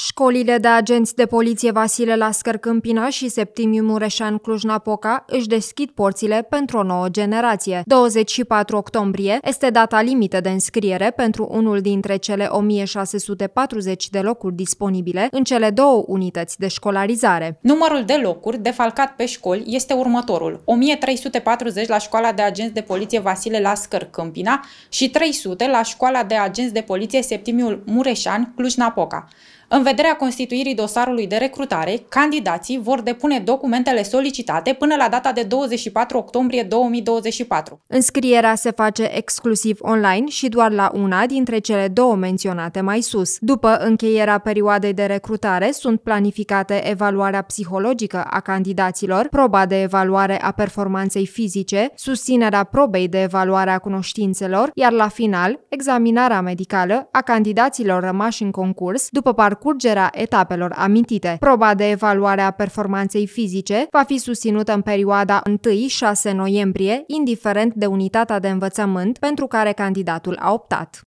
Școlile de agenți de poliție Vasile Lascăr Câmpina și Septimiu Mureșan Cluj-Napoca își deschid porțile pentru o nouă generație. 24 octombrie este data limită de înscriere pentru unul dintre cele 1640 de locuri disponibile în cele două unități de școlarizare. Numărul de locuri defalcat pe școli este următorul. 1340 la școala de agenți de poliție Vasile Lascăr Câmpina și 300 la școala de agenți de poliție Septimiul Mureșan Cluj-Napoca. În vederea constituirii dosarului de recrutare, candidații vor depune documentele solicitate până la data de 24 octombrie 2024. Înscrierea se face exclusiv online și doar la una dintre cele două menționate mai sus. După încheierea perioadei de recrutare, sunt planificate evaluarea psihologică a candidaților, proba de evaluare a performanței fizice, susținerea probei de evaluare a cunoștințelor, iar la final, examinarea medicală a candidaților rămași în concurs după parcurs parcurgerea etapelor amintite. Proba de evaluare a performanței fizice va fi susținută în perioada 1-6 noiembrie, indiferent de unitatea de învățământ pentru care candidatul a optat.